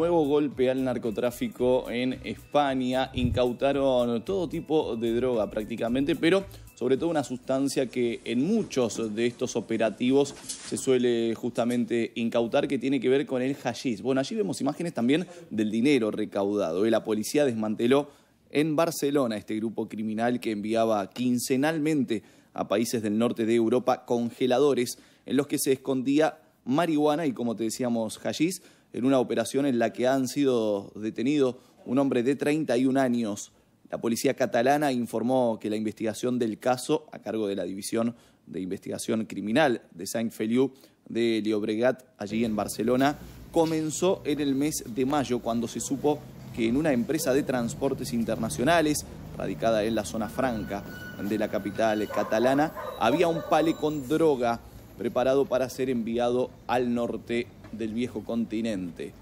Nuevo golpe al narcotráfico en España. Incautaron todo tipo de droga prácticamente, pero sobre todo una sustancia que en muchos de estos operativos se suele justamente incautar, que tiene que ver con el hashish. Bueno, allí vemos imágenes también del dinero recaudado. Eh, la policía desmanteló en Barcelona este grupo criminal que enviaba quincenalmente a países del norte de Europa congeladores en los que se escondía marihuana y, como te decíamos, hashish en una operación en la que han sido detenidos un hombre de 31 años. La policía catalana informó que la investigación del caso, a cargo de la División de Investigación Criminal de Saint Feliu de Llobregat, allí en Barcelona, comenzó en el mes de mayo, cuando se supo que en una empresa de transportes internacionales, radicada en la zona franca de la capital catalana, había un pale con droga preparado para ser enviado al norte del viejo continente.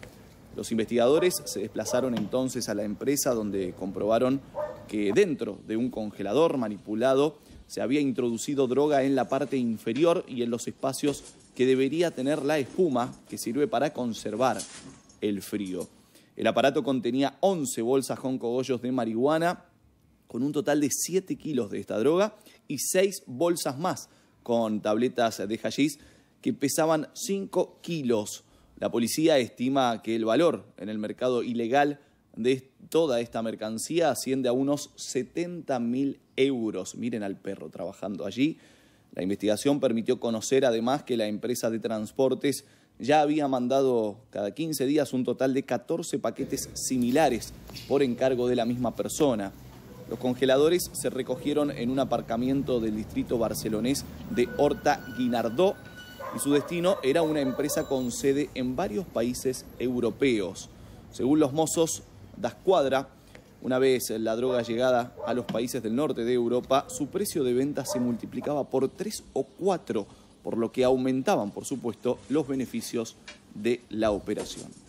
Los investigadores se desplazaron entonces a la empresa donde comprobaron que dentro de un congelador manipulado se había introducido droga en la parte inferior y en los espacios que debería tener la espuma que sirve para conservar el frío. El aparato contenía 11 bolsas con cogollos de marihuana, con un total de 7 kilos de esta droga y 6 bolsas más con tabletas de hashish que pesaban 5 kilos. La policía estima que el valor en el mercado ilegal de toda esta mercancía asciende a unos 70 mil euros. Miren al perro trabajando allí. La investigación permitió conocer además que la empresa de transportes ya había mandado cada 15 días un total de 14 paquetes similares por encargo de la misma persona. Los congeladores se recogieron en un aparcamiento del distrito barcelonés de Horta Guinardó su destino era una empresa con sede en varios países europeos. Según los mozos Das una vez la droga llegada a los países del norte de Europa, su precio de venta se multiplicaba por tres o cuatro, por lo que aumentaban, por supuesto, los beneficios de la operación.